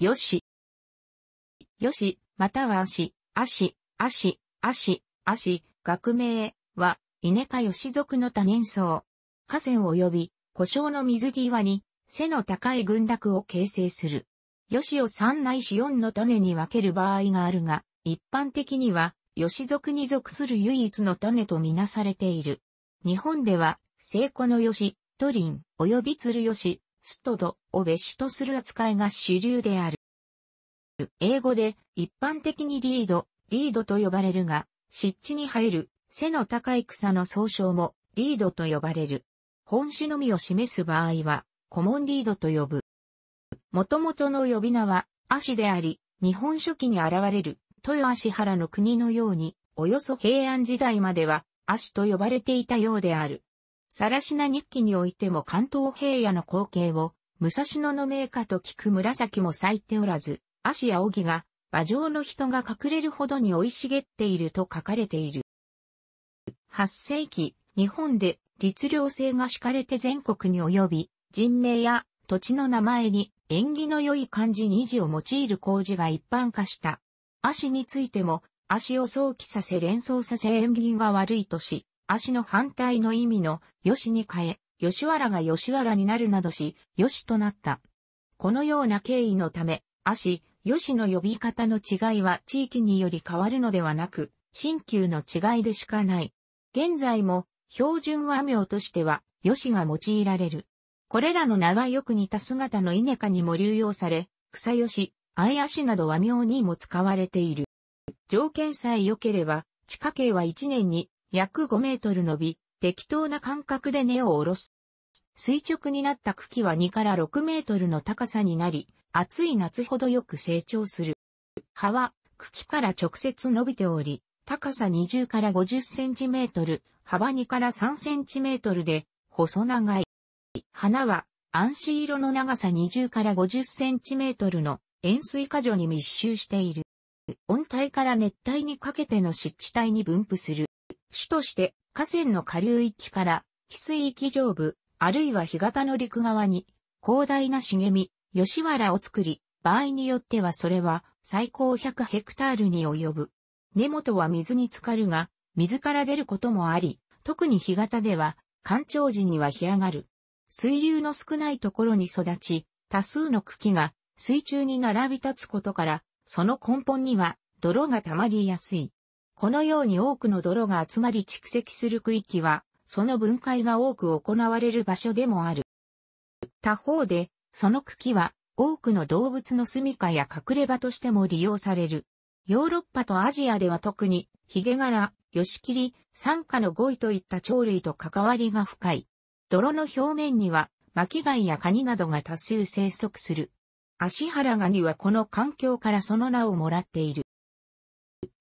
よし。よし、または足、足、足、足、足、学名は、稲かよし族の多年層。河川及び、故障の水際に、背の高い群落を形成する。よしを三内いし4の種に分ける場合があるが、一般的には、よし族に属する唯一の種とみなされている。日本では、聖子のよし、トリン、及び鶴よし、ストドを別種とする扱いが主流である。英語で一般的にリード、リードと呼ばれるが、湿地に生える背の高い草の総称もリードと呼ばれる。本種のみを示す場合は、コモンリードと呼ぶ。元々の呼び名は、足であり、日本書紀に現れる、豊足原の国のように、およそ平安時代までは、足と呼ばれていたようである。さらしな日記においても関東平野の光景を、武蔵野の名家と聞く紫も咲いておらず、足や荻が、馬上の人が隠れるほどに生い茂っていると書かれている。8世紀、日本で律令制が敷かれて全国に及び、人名や土地の名前に縁起の良い漢字二字を用いる工事が一般化した。足についても、足を想起させ連想させ縁起が悪いとし、足の反対の意味の、吉に変え、吉原が吉原になるなどし、吉となった。このような経緯のため、足、吉の呼び方の違いは地域により変わるのではなく、新旧の違いでしかない。現在も、標準和名としては、吉が用いられる。これらの名はよく似た姿の稲荷にも流用され、草吉、愛足など和名にも使われている。条件さえ良ければ、地下茎は1年に約5メートル伸び、適当な間隔で根を下ろす。垂直になった茎は2から6メートルの高さになり、暑い夏ほどよく成長する。葉は茎から直接伸びており、高さ20から50センチメートル、幅2から3センチメートルで、細長い。花は、暗視色の長さ20から50センチメートルの円錐果樹に密集している。温帯から熱帯にかけての湿地帯に分布する。主として河川の下流域から翡翠域上部、あるいは干潟の陸側に広大な茂み、吉原を作り、場合によってはそれは最高100ヘクタールに及ぶ。根元は水に浸かるが、水から出ることもあり、特に干潟では、干潮時には干上がる。水流の少ないところに育ち、多数の茎が水中に並び立つことから、その根本には泥が溜まりやすい。このように多くの泥が集まり蓄積する区域は、その分解が多く行われる場所でもある。他方で、その茎は多くの動物の住処や隠れ場としても利用される。ヨーロッパとアジアでは特に、ヒゲガラ、ヨシキリ、酸化のゴイといった鳥類と関わりが深い。泥の表面には、巻貝やカニなどが多数生息する。足原ガニはこの環境からその名をもらっている。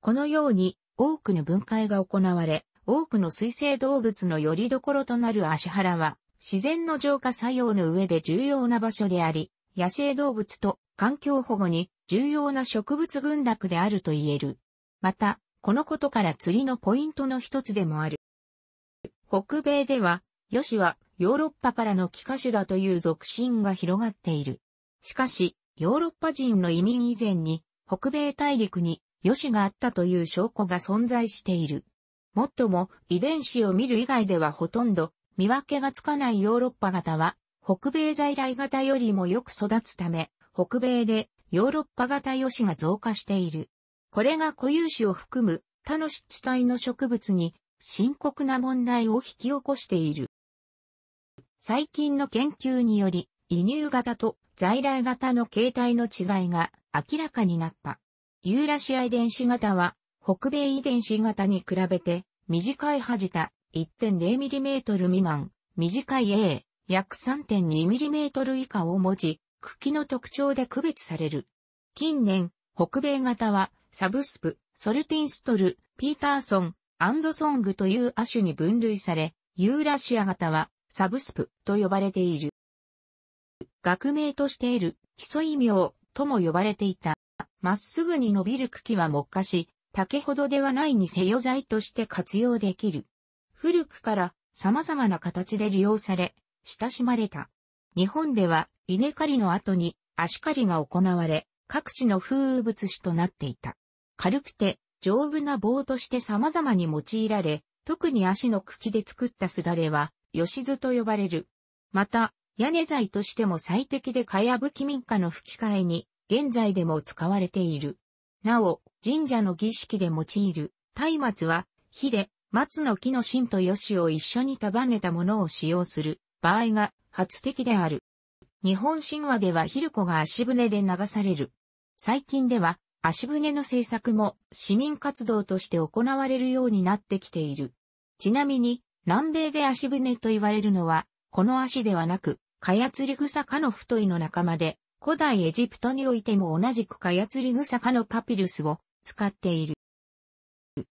このように、多くの分解が行われ、多くの水生動物の拠り所となる足原は、自然の浄化作用の上で重要な場所であり、野生動物と環境保護に重要な植物群落であると言える。また、このことから釣りのポイントの一つでもある。北米では、ヨシはヨーロッパからの帰化種だという俗信が広がっている。しかし、ヨーロッパ人の移民以前に、北米大陸によしがあったという証拠が存在している。もっとも遺伝子を見る以外ではほとんど見分けがつかないヨーロッパ型は北米在来型よりもよく育つため北米でヨーロッパ型ヨシが増加している。これが固有種を含む他の湿地帯の植物に深刻な問題を引き起こしている。最近の研究により、移入型と在来型の形態の違いが明らかになった。ユーラシア遺伝子型は、北米遺伝子型に比べて、短い端田 1.0mm 未満、短い A、約 3.2mm 以下を持ち、茎の特徴で区別される。近年、北米型は、サブスプ、ソルティンストル、ピーターソン、アンドソングという亜種に分類され、ユーラシア型は、サブスプと呼ばれている。学名としている、基礎異名とも呼ばれていた。まっすぐに伸びる茎は木化し、竹ほどではないにせよ材として活用できる。古くから様々な形で利用され、親しまれた。日本では稲刈りの後に足刈りが行われ、各地の風物詩となっていた。軽くて丈夫な棒として様々に用いられ、特に足の茎で作ったすだれは、吉津と呼ばれる。また、屋根材としても最適でかやぶき民家の吹き替えに現在でも使われている。なお、神社の儀式で用いる、松明は、火で、松の木の芯とヨシを一緒に束ねたものを使用する場合が初的である。日本神話ではヒルコが足船で流される。最近では足船の制作も市民活動として行われるようになってきている。ちなみに南米で足船と言われるのはこの足ではなく、カヤツリグサ科の太いの仲間で古代エジプトにおいても同じくカヤツリグサ科のパピルスを使っている。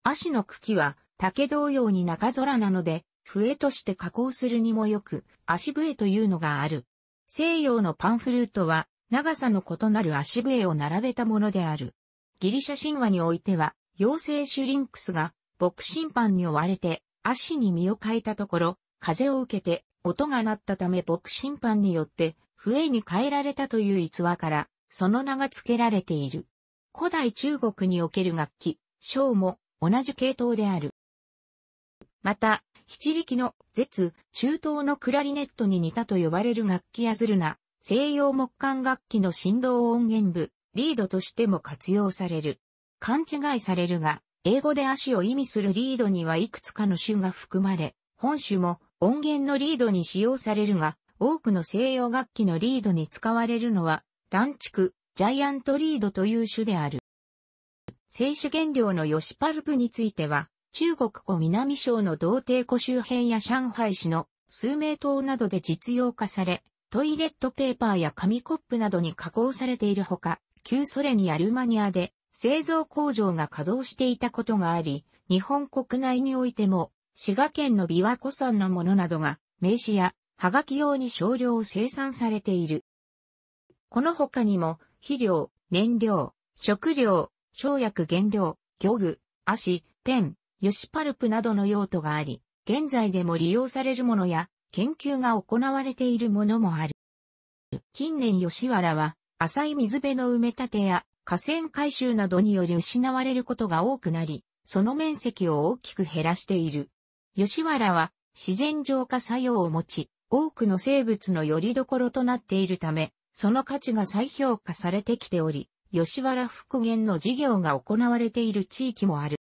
足の茎は竹同様に中空なので、笛として加工するにもよく、足笛というのがある。西洋のパンフルートは、長さの異なる足笛を並べたものである。ギリシャ神話においては、妖精シュリンクスが、牧審判に追われて、足に身を変えたところ、風を受けて、音が鳴ったため牧審判によって笛に変えられたという逸話から、その名が付けられている。古代中国における楽器、章も同じ系統である。また、七力の絶、中東のクラリネットに似たと呼ばれる楽器やズルナ、西洋木管楽器の振動音源部、リードとしても活用される。勘違いされるが、英語で足を意味するリードにはいくつかの種が含まれ、本種も音源のリードに使用されるが、多くの西洋楽器のリードに使われるのは、断竹、ジャイアントリードという種である。静止原料のヨシパルプについては、中国湖南省の童貞湖周辺や上海市の数名島などで実用化され、トイレットペーパーや紙コップなどに加工されているほか、旧ソ連やルマニアで製造工場が稼働していたことがあり、日本国内においても滋賀県の琵琶湖産のものなどが、名刺や、はがき用に少量生産されている。この他にも、肥料、燃料、食料、生薬原料、漁具、足、ペン、ヨシパルプなどの用途があり、現在でも利用されるものや、研究が行われているものもある。近年吉原は、浅い水辺の埋め立てや河川回収などにより失われることが多くなり、その面積を大きく減らしている。吉原は自然浄化作用を持ち、多くの生物の拠り所となっているため、その価値が再評価されてきており、吉原復元の事業が行われている地域もある。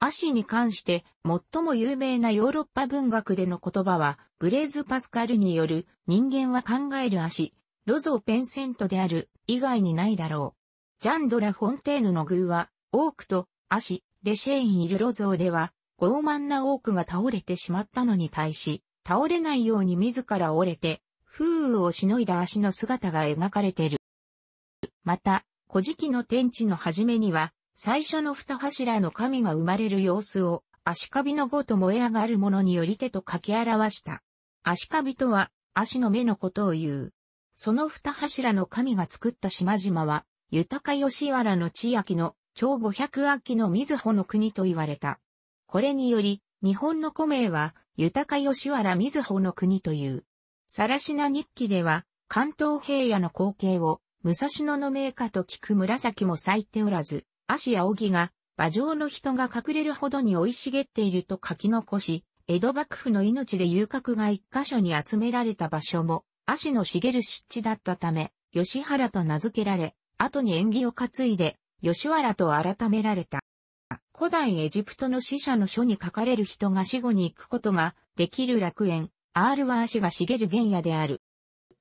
足に関して最も有名なヨーロッパ文学での言葉は、ブレーズ・パスカルによる人間は考える足、ロゾー・ペンセントである以外にないだろう。ジャンドラ・フォンテーヌの偶は、多くと、足、レシェーン・イル・ロゾーでは、傲慢な多くが倒れてしまったのに対し、倒れないように自ら折れて、風雨をしのいだ足の姿が描かれている。また、古事記の天地の初めには、最初の二柱の神が生まれる様子を、足首のごと燃え上がる者により手と書き表した。足首とは、足の目のことを言う。その二柱の神が作った島々は、豊か吉原の千秋の、超五百秋の水穂の国と言われた。これにより、日本の古名は、豊か吉原瑞穂の国という。さらしな日記では、関東平野の光景を、武蔵野の名家と聞く紫も咲いておらず、足青木が、馬上の人が隠れるほどに生い茂っていると書き残し、江戸幕府の命で遊郭が一箇所に集められた場所も、足の茂る湿地だったため、吉原と名付けられ、後に縁起を担いで、吉原と改められた。古代エジプトの死者の書に書かれる人が死後に行くことができる楽園、アールは足が茂る原野である。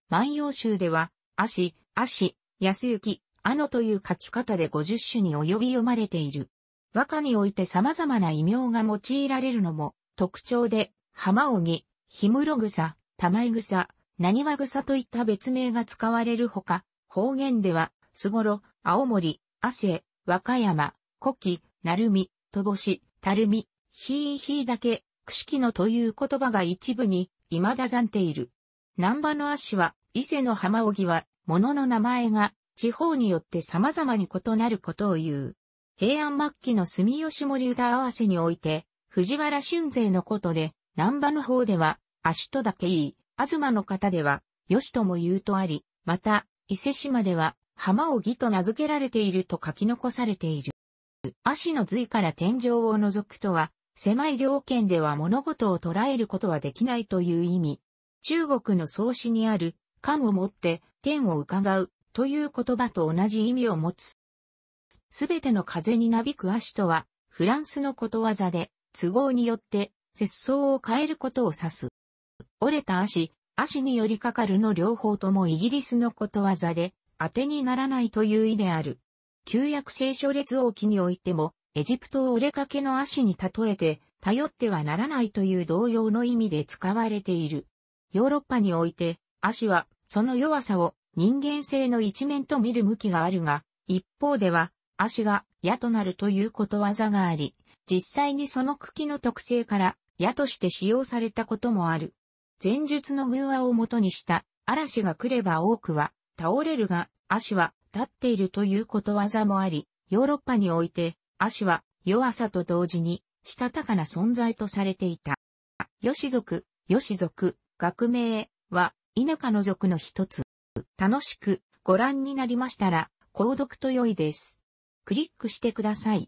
万葉集では、足、足、安行、あのという書き方で50種に及び読まれている。和歌において様々な異名が用いられるのも特徴で、浜荻、氷室草、玉井草、何和草といった別名が使われるほか、方言では、すごろ、青森、汗、和歌山、古希、なるみ、とぼし、たるみ、ひいひいだけ、くしきのという言葉が一部に、未だ残っている。南波の足は、伊勢の浜木は、物の名前が、地方によって様々に異なることを言う。平安末期の住吉森歌合わせにおいて、藤原春勢のことで、南波の方では、足とだけいい、東の方では、しとも言うとあり、また、伊勢島では、浜木と名付けられていると書き残されている。足の髄から天井を覗くとは、狭い両圏では物事を捉えることはできないという意味。中国の創始にある、感を持って天を伺うという言葉と同じ意味を持つ。すべての風になびく足とは、フランスのことわざで、都合によって、節操を変えることを指す。折れた足、足に寄りかかるの両方ともイギリスのことわざで、当てにならないという意である。旧約聖書列王記においても、エジプトを折れかけの足に例えて、頼ってはならないという同様の意味で使われている。ヨーロッパにおいて、足は、その弱さを人間性の一面と見る向きがあるが、一方では、足が矢となるということわざがあり、実際にその茎の特性から矢として使用されたこともある。前述の偶話をもとにした、嵐が来れば多くは倒れるが、足は立っているということわざもあり、ヨーロッパにおいて、足は弱さと同時に、したたかな存在とされていた。吉族、し族、学名は、田舎の族の一つ。楽しくご覧になりましたら、購読と良いです。クリックしてください。